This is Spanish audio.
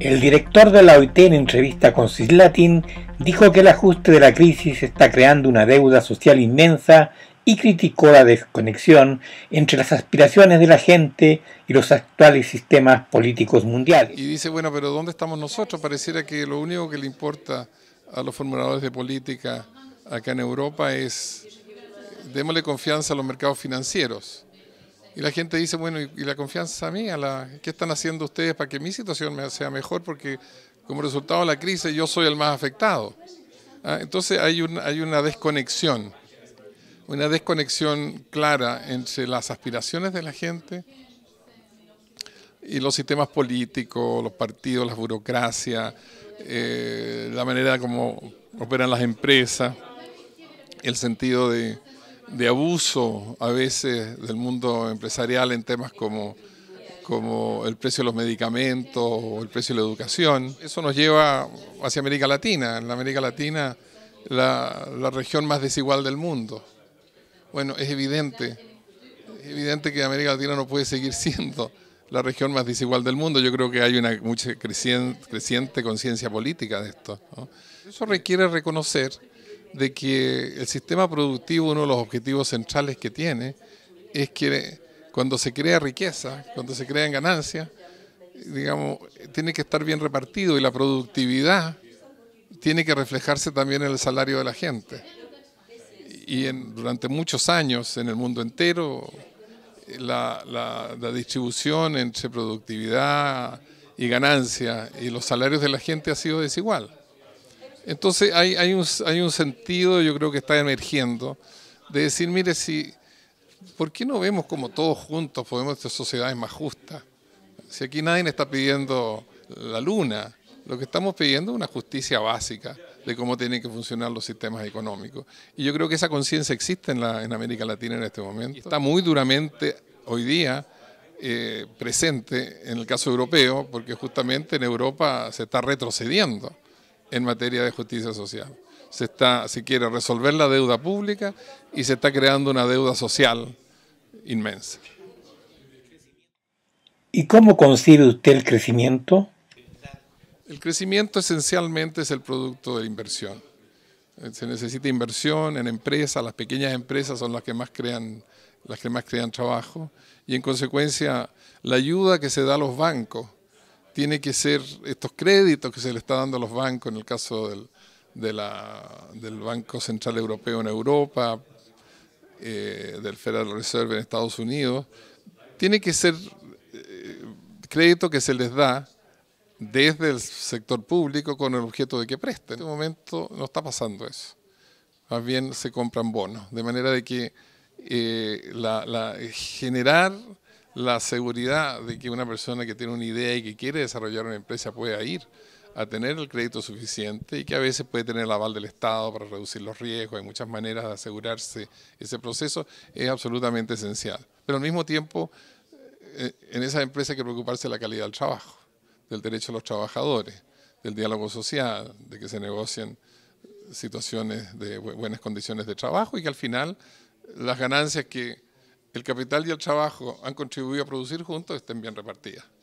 El director de la OIT en entrevista con Cislatin dijo que el ajuste de la crisis está creando una deuda social inmensa y criticó la desconexión entre las aspiraciones de la gente y los actuales sistemas políticos mundiales. Y dice, bueno, pero ¿dónde estamos nosotros? Pareciera que lo único que le importa a los formuladores de política acá en Europa es démosle confianza a los mercados financieros. Y la gente dice, bueno, y, la confianza mía, la, ¿qué están haciendo ustedes para que mi situación sea mejor? Porque como resultado de la crisis yo soy el más afectado. Ah, entonces hay, hay una desconexión, una desconexión clara entre las aspiraciones de la gente y los sistemas políticos, los partidos, las burocracias, eh, la manera como operan las empresas, el sentido de, de abuso a veces del mundo empresarial en temas como, como el precio de los medicamentos o el precio de la educación. Eso nos lleva hacia América Latina. En América Latina, la, región más desigual del mundo. Bueno, es evidente, evidente que América Latina no puede seguir siendo la región más desigual del mundo. Yo creo que hay una creciente, creciente conciencia política de esto. Eso requiere reconocer de que el sistema productivo, uno de los objetivos centrales que tiene, es que cuando se crea riqueza, cuando se crean ganancias, digamos, tiene que estar bien repartido y la productividad tiene que reflejarse también en el salario de la gente. Y en, durante muchos años en el mundo entero, la distribución entre productividad y ganancia y los salarios de la gente ha sido desigual. Entonces hay, un, sentido, yo creo que está emergiendo, de decir, mire, si, ¿por qué no vemos como todos juntos podemos hacer sociedades más justas? Si aquí nadie está pidiendo la luna, lo que estamos pidiendo es una justicia básica de cómo tienen que funcionar los sistemas económicos. Y yo creo que esa conciencia existe en, la, América Latina en este momento. Está muy duramente hoy día eh, presente en el caso europeo, porque justamente en Europa se está retrocediendo en materia de justicia social. Se, está, si quiere resolver la deuda pública y se está creando una deuda social inmensa. ¿Y cómo concibe usted el crecimiento? El crecimiento esencialmente es el producto de inversión. Eh, se necesita inversión en empresas, las pequeñas empresas son las que más crean, las que más crean trabajo y en consecuencia la ayuda que se da a los bancos tiene que ser estos créditos que se le está dando a los bancos, en el caso del, de la, del Banco Central Europeo en Europa, eh, del Federal Reserve en Estados Unidos, tiene que ser eh, crédito que se les da desde el sector público con el objeto de que presten. En este momento no está pasando eso. Más bien se compran bonos, de manera de que eh, la, la, eh, generar la seguridad de que una persona que tiene una idea y que quiere desarrollar una empresa pueda ir a tener el crédito suficiente y que a veces puede tener el aval del Estado para reducir los riesgos, hay muchas maneras de asegurarse ese proceso, es absolutamente esencial. Pero al mismo tiempo, eh, eh, en esa empresa hay que preocuparse de la calidad del trabajo, del derecho de los trabajadores, del diálogo social, de que se negocien situaciones de buenas condiciones de trabajo y que al final las ganancias que el capital y el trabajo han contribuido a producir juntos estén bien repartidas.